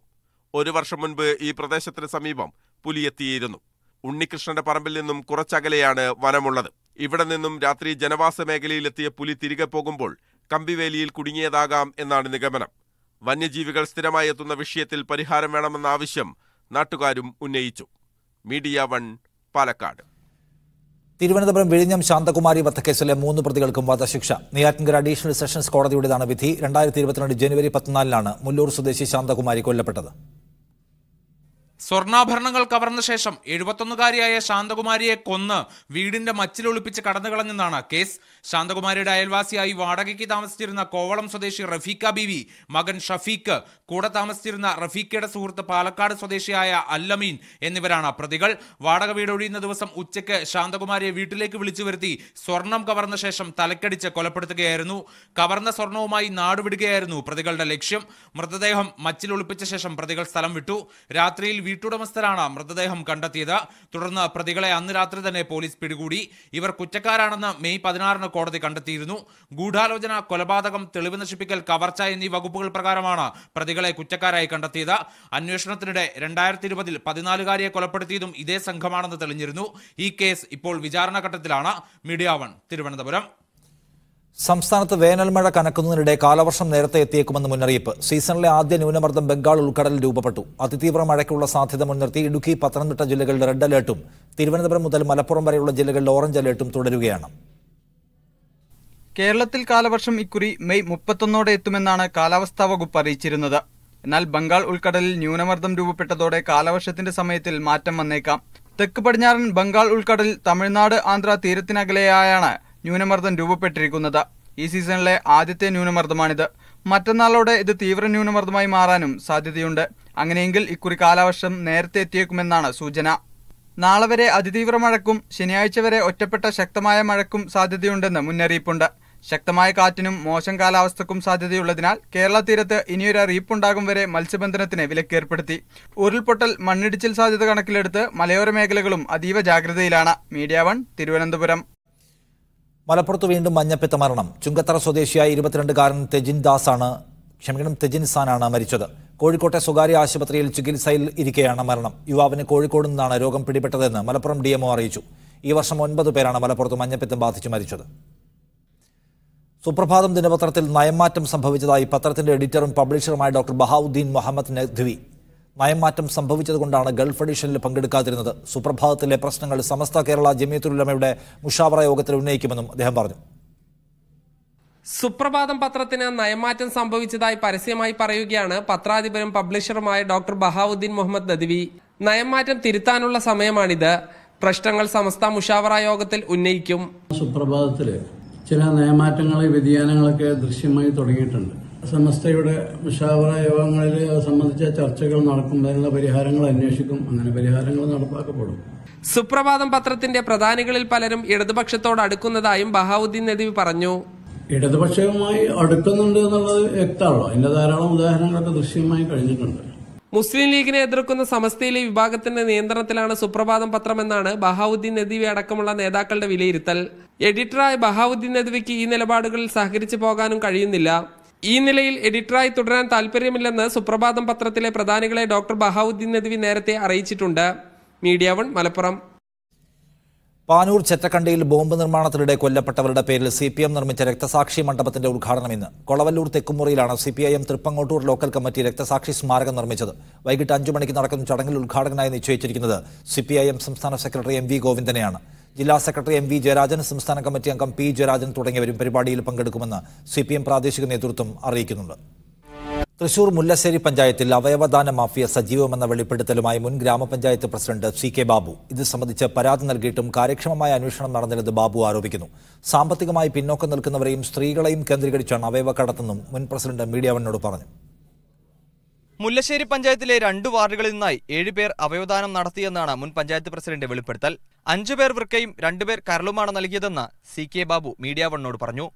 ഒരു വർഷം മുൻപ് ഈ പ്രദേശത്തിന് സമീപം പുലിയെത്തിയിരുന്നു ഉണ്ണികൃഷ്ണന്റെ പറമ്പിൽ നിന്നും കുറച്ചകലെയാണ് വനമുള്ളത് ഇവിടെ നിന്നും രാത്രി ജനവാസ മേഖലയിലെത്തിയ പുലി തിരികെ പോകുമ്പോൾ കമ്പിവേലിയിൽ കുടുങ്ങിയതാകാം എന്നാണ് നിഗമനം വന്യജീവികൾ സ്ഥിരമായി എത്തുന്ന വിഷയത്തിൽ പരിഹാരം വേണമെന്ന ആവശ്യം നാട്ടുകാരും ഉന്നയിച്ചു മീഡിയ വൺ പാലക്കാട് തിരുവനന്തപുരം വിഴിഞ്ഞം ശാന്തകുമാരി വധക്കേസിലെ മൂന്ന് പ്രതികൾക്കും വധശിക്ഷ നെയ്യാറ്റിൻകര അഡീഷണൽ സെഷൻസ് കോടതിയുടേതാണ് വിധി രണ്ടായിരത്തി ഇരുപത്തിരണ്ട് ജനുവരി പത്തിനാലിനാണ് മുല്ലൂർ സ്വദേശി ശാന്തകുമാരി കൊല്ലപ്പെട്ടത് സ്വർണ്ണാഭരണങ്ങൾ കവർന്ന ശേഷം എഴുപത്തൊന്നുകാരിയായ ശാന്തകുമാരിയെ കൊന്ന് വീടിന്റെ മച്ചിലൊളിപ്പിച്ച് കടന്നുകളഞ്ഞെന്നാണ് കേസ് ശാന്തകുമാരിയുടെ അയൽവാസിയായി വാടകയ്ക്ക് താമസിച്ചിരുന്ന കോവളം സ്വദേശി റഫീഖ ബീവി മകൻ ഷഫീഖ് കൂടെ താമസിച്ചിരുന്ന റഫീഖയുടെ സുഹൃത്ത് പാലക്കാട് സ്വദേശിയായ അല്ലമീൻ എന്നിവരാണ് പ്രതികൾ വാടക വീട് ഒഴിയുന്ന ദിവസം ഉച്ചയ്ക്ക് ശാന്തകുമാരിയെ വീട്ടിലേക്ക് വിളിച്ചു വരുത്തി സ്വർണം കവർന്ന ശേഷം തലക്കടിച്ച് കൊലപ്പെടുത്തുകയായിരുന്നു കവർന്ന സ്വർണവുമായി നാടുവിടുകയായിരുന്നു പ്രതികളുടെ ലക്ഷ്യം മൃതദേഹം മച്ചിൽ ഒളിപ്പിച്ച ശേഷം പ്രതികൾ സ്ഥലം വിട്ടു രാത്രിയിൽ വീട്ടുടമസ്ഥരാണ് മൃതദേഹം കണ്ടെത്തിയത് തുടർന്ന് പ്രതികളെ അന്ന് രാത്രി തന്നെ പോലീസ് പിടികൂടി ഇവർ കുറ്റക്കാരാണെന്ന് മെയ് പതിനാറിന് കോടതി കണ്ടെത്തിയിരുന്നു ഗൂഢാലോചന കൊലപാതകം തെളിവ് നശിപ്പിക്കൽ കവർച്ച എന്നീ വകുപ്പുകൾ പ്രകാരമാണ് പ്രതികൾ പ്രതികളെ കുറ്റക്കാരായി കണ്ടെത്തിയത് അന്വേഷണത്തിനിടെ രണ്ടായിരത്തി ഇരുപതിൽ പതിനാലുകാരിയെ കൊലപ്പെടുത്തിയതും ഇതേ സംഘമാണെന്ന് തെളിഞ്ഞിരുന്നു ഈ കേസ് ഇപ്പോൾ വിചാരണ ഘട്ടത്തിലാണ് മീഡിയ വൺ തിരുവനന്തപുരം സംസ്ഥാനത്ത് വേനൽമഴ കനക്കുന്നതിനിടെ കാലവർഷം നേരത്തെ എത്തിയേക്കുമെന്ന് മുന്നറിയിപ്പ് സീസണിലെ ആദ്യ ന്യൂനമർദ്ദം ബംഗാൾ ഉൾക്കടലിൽ രൂപപ്പെട്ടു അതിതീവ്ര മഴയ്ക്കുള്ള സാധ്യത മുൻനിർത്തി ഇടുക്കി പത്തനംതിട്ട ജില്ലകളുടെ റെഡ് അലേർട്ടും തിരുവനന്തപുരം മുതൽ മലപ്പുറം വരെയുള്ള ജില്ലകളിൽ ഓറഞ്ച് അലേർട്ടും തുടരുകയാണ് കേരളത്തിൽ കാലവർഷം ഇക്കുറി മെയ് മുപ്പത്തൊന്നോടെ എത്തുമെന്നാണ് കാലാവസ്ഥാ വകുപ്പ് അറിയിച്ചിരുന്നത് എന്നാൽ ബംഗാൾ ഉൾക്കടലിൽ ന്യൂനമർദ്ദം രൂപപ്പെട്ടതോടെ കാലവർഷത്തിന്റെ സമയത്തിൽ മാറ്റം വന്നേക്കാം തെക്ക് പടിഞ്ഞാറൻ ബംഗാൾ ഉൾക്കടലിൽ തമിഴ്നാട് ആന്ധ്ര തീരത്തിനകലെയായാണ് ന്യൂനമർദ്ദം രൂപപ്പെട്ടിരിക്കുന്നത് ഈ സീസണിലെ ആദ്യത്തെ ന്യൂനമർദ്ദമാണിത് മറ്റന്നാളോടെ ഇത് തീവ്ര ന്യൂനമർദ്ദമായി മാറാനും സാധ്യതയുണ്ട് അങ്ങനെയെങ്കിൽ ഇക്കുറി കാലവർഷം നേരത്തെ എത്തിയേക്കുമെന്നാണ് സൂചന നാളെ വരെ അതിതീവ്ര മഴക്കും ശനിയാഴ്ച വരെ ഒറ്റപ്പെട്ട ശക്തമായ മഴക്കും സാധ്യതയുണ്ടെന്ന് മുന്നറിയിപ്പുണ്ട് ശക്തമായ കാറ്റിനും മോശം കാലാവസ്ഥക്കും സാധ്യതയുള്ളതിനാൽ കേരള തീരത്ത് ഇനിയൊരു അറിയിപ്പുണ്ടാകും വരെ മത്സ്യബന്ധനത്തിന് വിലക്കേർപ്പെടുത്തി ഉരുൾപൊട്ടൽ മണ്ണിടിച്ചിൽ സാധ്യത കണക്കിലെടുത്ത് മലയോര മേഖലകളും അതീവ ജാഗ്രതയിലാണ് മീഡിയ വൺ തിരുവനന്തപുരം മലപ്പുറത്ത് വീണ്ടും മഞ്ഞപ്പിത്ത മരണം ചുങ്കത്തറ സ്വദേശിയായ ഇരുപത്തിരണ്ടുകാരൻ തെജിൻ ആണ് ക്ഷമിക്കണം തെജിൻ മരിച്ചത് കോഴിക്കോട്ടെ സ്വകാര്യ ആശുപത്രിയിൽ ചികിത്സയിൽ ഇരിക്കെയാണ് മരണം യുവാവിന് കോഴിക്കോട് നിന്നാണ് രോഗം പിടിപെട്ടതെന്ന് മലപ്പുറം ഡി അറിയിച്ചു ഈ വർഷം ഒൻപത് പേരാണ് മലപ്പുറത്ത് മഞ്ഞപ്പിത്തം ബാധിച്ച് മരിച്ചത് സുപ്രഭാതം ദിനപത്രത്തിൽ നയംമാറ്റം സംഭവിച്ചതായി പത്രത്തിന്റെ എഡിറ്ററും പബ്ലിഷറുമായ ഡോക്ടർ ബഹാവുദ്ദീൻ മുഹമ്മദ് നഖ്വി നയംമാറ്റം സംഭവിച്ചതുകൊണ്ടാണ് ഗൾഫ് എഡിഷനിൽ പങ്കെടുക്കാതിരുന്നത് സുപ്രഭാതത്തിലെ പ്രശ്നങ്ങൾ സമസ്ത കേരള ജമിയത്തുലമയുടെ മുഷാവറ യോഗത്തിൽ ഉന്നയിക്കുമെന്നും അദ്ദേഹം പറഞ്ഞു സുപ്രഭാതം പത്രത്തിന് നയമാറ്റം സംഭവിച്ചതായി പരസ്യമായി പറയുകയാണ് പത്രാധിപരും പബ്ലിഷറുമായ ഡോക്ടർ ബഹാവുദ്ദീൻ മുഹമ്മദ് നദ്വി നയംമാറ്റം തിരുത്താനുള്ള സമയമാണിത് പ്രശ്നങ്ങൾ സമസ്ത മുഷാവറ യോഗത്തിൽ ഉന്നയിക്കും സുപ്രഭാതത്തില് ചില നയമാറ്റങ്ങൾ വ്യതിയാനങ്ങളൊക്കെ ദൃശ്യമായി തുടങ്ങിയിട്ടുണ്ട് സമസ്തയുടെ മുഷാവറ യോഗങ്ങളിൽ അത് സംബന്ധിച്ച ചർച്ചകൾ നടക്കും അതിനുള്ള പരിഹാരങ്ങൾ അന്വേഷിക്കും അങ്ങനെ പരിഹാരങ്ങൾ നടപ്പാക്കപ്പെടും സുപ്രഭാതം പത്രത്തിന്റെ പ്രധാനികളിൽ പലരും ഇടതുപക്ഷത്തോട് അടുക്കുന്നതായും ബഹാവുദ്ദീൻ നദീവ് പറഞ്ഞു ഇടതുപക്ഷവുമായി അടുക്കുന്നുണ്ട് എന്നുള്ളത് വ്യക്തമാണോ അതിന്റെ ധാരാളം ഉദാഹരണങ്ങളൊക്കെ ദൃശ്യമായി കഴിഞ്ഞിട്ടുണ്ട് മുസ്ലിം ലീഗിനെ എതിർക്കുന്ന സമസ്തയിലെ വിഭാഗത്തിന്റെ നിയന്ത്രണത്തിലാണ് സുപ്രഭാതം പത്രമെന്നാണ് ബഹാവുദ്ദീൻ നദീവി അടക്കമുള്ള നേതാക്കളുടെ വിലയിരുത്തൽ എഡിറ്ററായ ബഹാവുദ്ദീൻ നദവിക്ക് ഈ നിലപാടുകളിൽ സഹകരിച്ചു പോകാനും കഴിയുന്നില്ല ഈ നിലയിൽ എഡിറ്ററായി തുടരാൻ താല്പര്യമില്ലെന്ന് സുപ്രഭാതം പത്രത്തിലെ പ്രധാനികളെ ഡോക്ടർ ബഹാവുദ്ദീൻ നദവി നേരത്തെ അറിയിച്ചിട്ടുണ്ട് മീഡിയ വൺ മലപ്പുറം പാനൂർ ചെറ്റക്കണ്ടിയിൽ ബോംബ് നിർമ്മാണത്തിനിടെ കൊല്ലപ്പെട്ടവരുടെ പേരിൽ സി പി എം നിർമ്മിച്ച രക്തസാക്ഷി മണ്ഡപത്തിന്റെ ഉദ്ഘാടനം ഇന്ന് കൊളവല്ലൂർ തെക്കുമുറിയിലാണ് C P I M Thrippangottur local committee രക്തസാക്ഷി സ്മാരകം നിർമ്മിച്ചത് വൈകിട്ട് അഞ്ചു മണിക്ക് നടക്കുന്ന ചടങ്ങിൽ ഉദ്ഘാടകനായി നിശ്ചയിച്ചിരിക്കുന്നത് സി പി ഐ എം സംസ്ഥാന സെക്രട്ടറി എം വി ഗോവിന്ദനെയാണ് ജില്ലാ സെക്രട്ടറി എം വി ജയരാജൻ സംസ്ഥാന കമ്മിറ്റി അംഗം പി ജയരാജൻ തുടങ്ങിയവരും പരിപാടിയിൽ പങ്കെടുക്കുമെന്ന് സി പ്രാദേശിക നേതൃത്വം അറിയിക്കുന്നുണ്ട് തൃശൂർ മുല്ലശ്ശേരി പഞ്ചായത്തിൽ അവയവദാന മാഫിയ സജീവമെന്ന വെളിപ്പെടുത്തലുമായി മുൻ ഗ്രാമപഞ്ചായത്ത് പ്രസിഡന്റ് സി കെ ബാബു ഇത് സംബന്ധിച്ച് പരാതി നൽകിയിട്ടും കാര്യക്ഷമമായ അന്വേഷണം നടന്നില്ലെന്ന് ബാബു ആരോപിക്കുന്നു സാമ്പത്തികമായി പിന്നോക്കം നിൽക്കുന്നവരെയും സ്ത്രീകളെയും കേന്ദ്രീകരിച്ചാണ് അവയവ കടത്തെന്നും മുൻ പ്രസിഡന്റ് മീഡിയ വണ്ണോട് പറഞ്ഞു മുല്ലശ്ശേരി പഞ്ചായത്തിലെ രണ്ട് വാർഡുകളിൽ നിന്നായി ഏഴുപേർ അവയവദാനം നടത്തിയെന്നാണ് മുൻ പഞ്ചായത്ത് പ്രസിഡന്റ് വെളിപ്പെടുത്തൽ അഞ്ചുപേർ വൃക്കയും രണ്ടുപേർ കരളുമാണ് നൽകിയതെന്ന് സി കെ ബാബു മീഡിയ വണ്ണോട് പറഞ്ഞു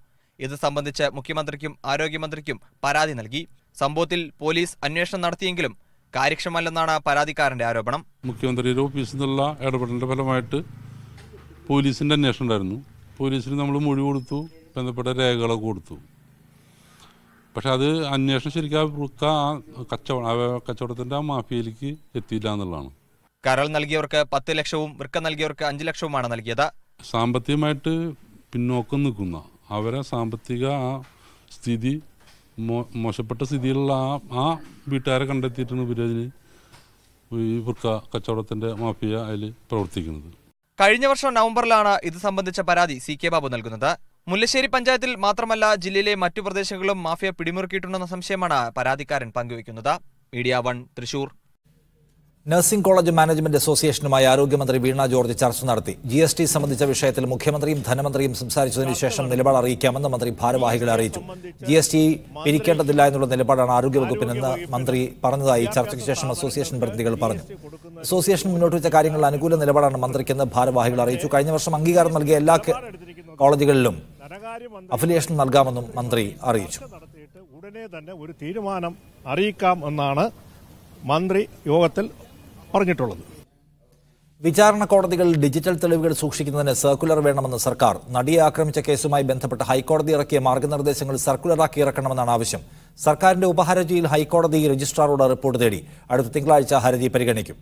ഇത് സംബന്ധിച്ച് മുഖ്യമന്ത്രിക്കും ആരോഗ്യമന്ത്രിക്കും പരാതി നൽകി സംഭവത്തിൽ പോലീസ് അന്വേഷണം നടത്തിയെങ്കിലും കാര്യക്ഷമല്ലെന്നാണ് പരാതിക്കാരന്റെ ആരോപണം മുഖ്യമന്ത്രിയുടെ ഓഫീസിൽ നിന്നുള്ള ഇടപെടലിന്റെ ഫലമായിട്ട് പോലീസിന്റെ അന്വേഷണം ഉണ്ടായിരുന്നു പോലീസിന് നമ്മൾ മൊഴി കൊടുത്തു ബന്ധപ്പെട്ട രേഖകളൊക്കെ കൊടുത്തു പക്ഷെ അത് അന്വേഷണം ശരിക്കും ആ ആ മാഫിയയിലേക്ക് എത്തിയില്ല എന്നുള്ളതാണ് കരൾ നൽകിയവർക്ക് പത്ത് ലക്ഷവും വൃക്ക നൽകിയവർക്ക് അഞ്ചു ലക്ഷവുമാണ് നൽകിയത് സാമ്പത്തികമായിട്ട് പിന്നോക്കം നിൽക്കുന്ന അവരെ സാമ്പത്തിക ആ സ്ഥിതി മോശപ്പെട്ട സ്ഥിതിയിലുള്ള ആ ആ വീട്ടുകാരെ കണ്ടെത്തിയിട്ടാണ് ഇവരതിന് ഈ വൃക്ക കച്ചവടത്തിന്റെ മാഫിയ അതിൽ പ്രവർത്തിക്കുന്നത് കഴിഞ്ഞ വർഷം നവംബറിലാണ് ഇത് സംബന്ധിച്ച പരാതി സി കെ ബാബു നൽകുന്നത് മുല്ലശ്ശേരി പഞ്ചായത്തിൽ മാത്രമല്ല ജില്ലയിലെ മറ്റു പ്രദേശങ്ങളിലും മാഫിയ പിടിമുറുക്കിയിട്ടുണ്ടെന്ന സംശയമാണ് പരാതിക്കാരൻ പങ്കുവയ്ക്കുന്നത് Media One Thrissur nursing college management അസോസിയേഷനുമായി ആരോഗ്യമന്ത്രി വീണ ജോർജ് ചർച്ച നടത്തി ജി എസ് ടി സംബന്ധിച്ച വിഷയത്തിൽ മുഖ്യമന്ത്രിയും ധനമന്ത്രിയും സംസാരിച്ചതിന് ശേഷം നിലപാട് അറിയിക്കാമെന്ന് മന്ത്രി ഭാരവാഹികളെ അറിയിച്ചു ജി എസ് ടി പിരിക്കേണ്ടതില്ല എന്നുള്ള നിലപാടാണ് ആരോഗ്യവകുപ്പിനെന്ന് മന്ത്രി പറഞ്ഞതായി ചർച്ചയ്ക്ക് ശേഷം അസോസിയേഷൻ പ്രതിനിധികൾ പറഞ്ഞു അസോസിയേഷൻ മുന്നോട്ട് വെച്ച കാര്യങ്ങളിൽ അനുകൂല നിലപാടാണ് മന്ത്രിക്കെന്ന് ഭാരവാഹികൾ അറിയിച്ചു കഴിഞ്ഞ വർഷം അംഗീകാരം നൽകിയ എല്ലാ കോളേജുകളിലും അഫിലിയേഷൻ നൽകാമെന്നും മന്ത്രി അറിയിച്ചു ഉടനെ തന്നെ ഒരു തീരുമാനം അറിയിക്കാം എന്നാണ് മന്ത്രി യോഗത്തിൽ പറഞ്ഞിട്ടുള്ളത് വിചാരണ കോടതികൾ ഡിജിറ്റൽ തെളിവുകൾ സൂക്ഷിക്കുന്നതിന് സർക്കുലർ വേണമെന്ന് സർക്കാർ നടിയെ ആക്രമിച്ച കേസുമായി ബന്ധപ്പെട്ട് ഹൈക്കോടതി ഇറക്കിയ മാർഗനിർദ്ദേശങ്ങൾ സർക്കുലറാക്കി ഇറക്കണമെന്നാണ് ആവശ്യം സർക്കാരിന്റെ ഉപഹർജിയിൽ ഹൈക്കോടതി രജിസ്ട്രാറോട് റിപ്പോർട്ട് തേടി അടുത്ത തിങ്കളാഴ്ച ഹർജി പരിഗണിക്കും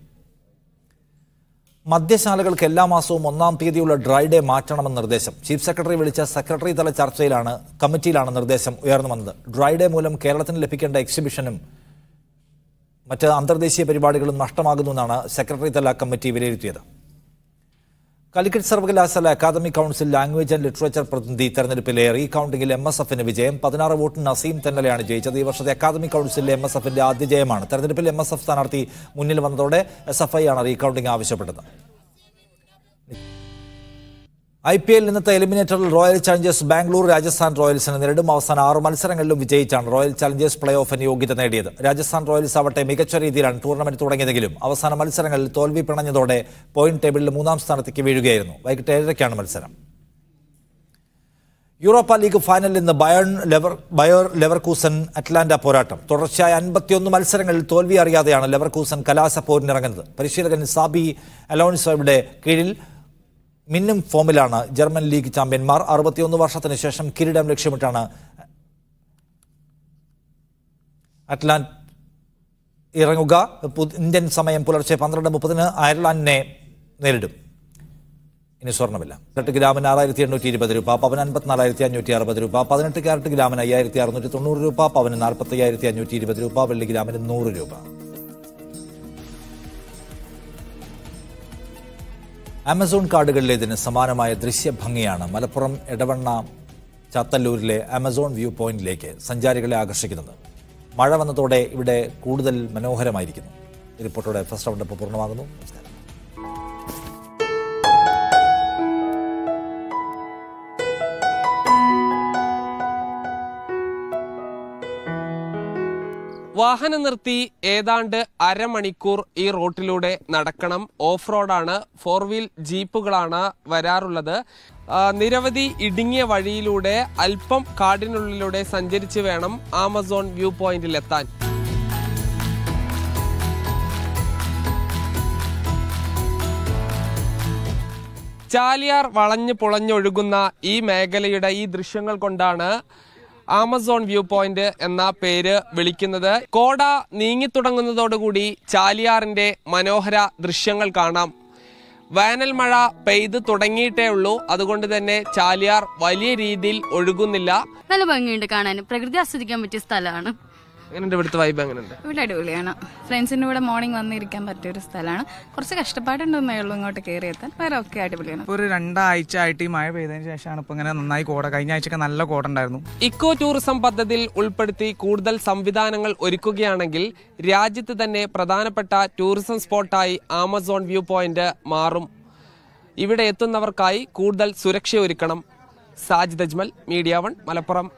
മദ്യശാലകൾക്ക് എല്ലാ മാസവും ഒന്നാം തീയതിയുള്ള ഡ്രൈ ഡേ മാറ്റണമെന്ന നിർദ്ദേശം ചീഫ് സെക്രട്ടറി വിളിച്ച സെക്രട്ടറി തല ചർച്ചയിലാണ് കമ്മിറ്റിയിലാണ് നിർദ്ദേശം ഉയർന്നു വന്നത് ഡ്രൈ ഡേ മൂലം കേരളത്തിന് ലഭിക്കേണ്ട എക്സിബിഷനും മറ്റ് അന്തർദേശീയ പരിപാടികളും എന്നാണ് സെക്രട്ടറി തല കമ്മിറ്റി വിലയിരുത്തിയത് കലിക്കറ്റ് സർവകലാശാല academy council language and literature പ്രതിനിധി തെരഞ്ഞെടുപ്പിലെ റീ കൗണ്ടിംഗിൽ എം എസ് എഫിന് വിജയം പതിനാറ് വോട്ടിന് നസീം തെന്നലെയാണ് ജയിച്ചത് ഈ വർഷത്തെ അക്കാദമി കൗൺസിലിലെ എം എസ് എഫിന്റെ ആദ്യ ജയമാണ് തെരഞ്ഞെടുപ്പിൽ എം എസ് എഫ് സ്ഥാനാർത്ഥി മുന്നിൽ വന്നതോടെ എസ് എഫ് ഐ ആണ് റീ ആവശ്യപ്പെട്ടത് ഐ പി എല്ലിൽ ഇന്നത്തെ എലിമിനേറ്ററിൽ റോയൽ ചാലഞ്ചേഴ്സ് ബാംഗ്ലൂർ രാജസ്ഥാൻ റോയൽസിനെ നേരിടും അവസാന ആറ് മത്സരങ്ങളിലും വിജയിച്ചാണ് റോയൽ ചാലഞ്ചേഴ്സ് പ്ലേ ഓഫിന് യോഗ്യത നേടിയത് രാജസ്ഥാൻ റോയൽസ് ആവട്ടെ മികച്ച രീതിയിലാണ് ടൂർണമെന്റ് തുടങ്ങിയതെങ്കിലും അവസാന മത്സരങ്ങളിൽ തോൽവി പിണഞ്ഞതോടെ പോയിന്റ് ടേബിളിൽ മൂന്നാം സ്ഥാനത്തേക്ക് വീഴുകയായിരുന്നു വൈകിട്ട് ഏഴരയ്ക്കാണ് മത്സരം യൂറോപ്പ ലീഗ് ഫൈനലിൽ ഇന്ന് Bayern Lever Bayer Leverkusen Atalanta പോരാട്ടം തുടർച്ചയായ അൻപത്തിയൊന്ന് മത്സരങ്ങളിൽ തോൽവി അറിയാതെയാണ് ലെവർകൂസൻ പോരിനിറങ്ങുന്നത് പരിശീലകൻ സാബി അലോൺസോയുടെ കീഴിൽ മിന്നും ഫോമിലാണ് ജർമ്മൻ ലീഗ് ചാമ്പ്യന്മാർ അറുപത്തിയൊന്ന് വർഷത്തിന് ശേഷം കിരീടം ലക്ഷ്യമിട്ടാണ് അറ്റ്ലാന്റ് ഇറങ്ങുക ഇന്ത്യൻ സമയം പുലർച്ചെ പന്ത്രണ്ട് മുപ്പതിന് അയർലാൻഡിനെ നേരിടും ഇനി സ്വർണ്ണമില്ല എട്ട് ഗ്രാമിന് ആറായിരത്തി എണ്ണൂറ്റി ഇരുപത് രൂപ പവന് അൻപത്തിനാലായിരത്തി അഞ്ഞൂറ്റി അറുപത് രൂപ പതിനെട്ട് ക്യാരറ്റ് ഗ്രാമിന് അയ്യായിരത്തി അറുന്നൂറ്റി തൊണ്ണൂറ് രൂപ പവന് നാൽപ്പത്തി അയ്യായിരത്തി അഞ്ഞൂറ്റി ഇരുപത് രൂപ വെള്ളി ഗ്രാമിന് നൂറ് രൂപ ആമസോൺ ഇതിന് സമാനമായ ദൃശ്യഭംഗിയാണ് മലപ്പുറം എടവണ്ണ ചാത്തല്ലൂരിലെ ആമസോൺ വ്യൂ പോയിന്റിലേക്ക് സഞ്ചാരികളെ ആകർഷിക്കുന്നത് മഴ വന്നതോടെ ഇവിടെ കൂടുതൽ മനോഹരമായിരിക്കുന്നു റിപ്പോർട്ടോടെ ഫസ്റ്റ് റൗണ്ട് ഇപ്പോൾ പൂർണ്ണമാകുന്നു നമസ്കാരം വാഹനം നിർത്തി ഏതാണ്ട് അരമണിക്കൂർ ഈ റോട്ടിലൂടെ നടക്കണം ഓഫ് റോഡാണ് ഫോർ വീൽ ജീപ്പുകളാണ് വരാറുള്ളത് നിരവധി ഇടുങ്ങിയ വഴിയിലൂടെ അല്പം കാടിനുള്ളിലൂടെ സഞ്ചരിച്ച് വേണം ആമസോൺ വ്യൂ പോയിന്റിൽ എത്താൻ ചാലിയാർ വളഞ്ഞ് പൊളഞ്ഞൊഴുകുന്ന ഈ മേഖലയുടെ ഈ ദൃശ്യങ്ങൾ കൊണ്ടാണ് ആമസോൺ വ്യൂ പോയിന്റ് എന്ന പേര് വിളിക്കുന്നത് കോട നീങ്ങിത്തുടങ്ങുന്നതോടുകൂടി ചാലിയാറിന്റെ മനോഹര ദൃശ്യങ്ങൾ കാണാം വേനൽ മഴ പെയ്ത് തുടങ്ങിയിട്ടേ ഉള്ളൂ അതുകൊണ്ട് തന്നെ ചാലിയാർ വലിയ രീതിയിൽ ഒഴുകുന്നില്ല നല്ല ഭംഗിയുണ്ട് കാണാൻ പ്രകൃതി ആസ്വദിക്കാൻ പറ്റിയ സ്ഥലമാണ് എങ്ങനെയുണ്ട് ഇവിടുത്തെ വൈബ് കൂടെ മോർണിംഗ് വന്നിരിക്കാൻ പറ്റിയ ഒരു സ്ഥലമാണ് കുറച്ച് കഷ്ടപ്പാടുണ്ടെന്നേ ഉള്ളൂ ഇങ്ങോട്ട് കയറി എത്താൻ വേറെ ഒക്കെ അടിപൊളിയാണ് ഒരു രണ്ടാഴ്ച ആയിട്ട് ഈ മഴ പെയ്തതിനു ശേഷമാണ് ഇപ്പൊ ഇങ്ങനെ നന്നായി കോട കഴിഞ്ഞ ആഴ്ചയൊക്കെ നല്ല കോട ഉണ്ടായിരുന്നു ഇക്കോ ടൂറിസം പദ്ധതിയിൽ ഉൾപ്പെടുത്തി കൂടുതൽ സംവിധാനങ്ങൾ ഒരുക്കുകയാണെങ്കിൽ രാജ്യത്ത് തന്നെ പ്രധാനപ്പെട്ട ടൂറിസം സ്പോട്ടായി ആമസോൺ വ്യൂ പോയിന്റ് മാറും ഇവിടെ എത്തുന്നവർക്കായി കൂടുതൽ ഒരുക്കണം സാജിദ് അജ്മൽ മീഡിയ വൺ മലപ്പുറം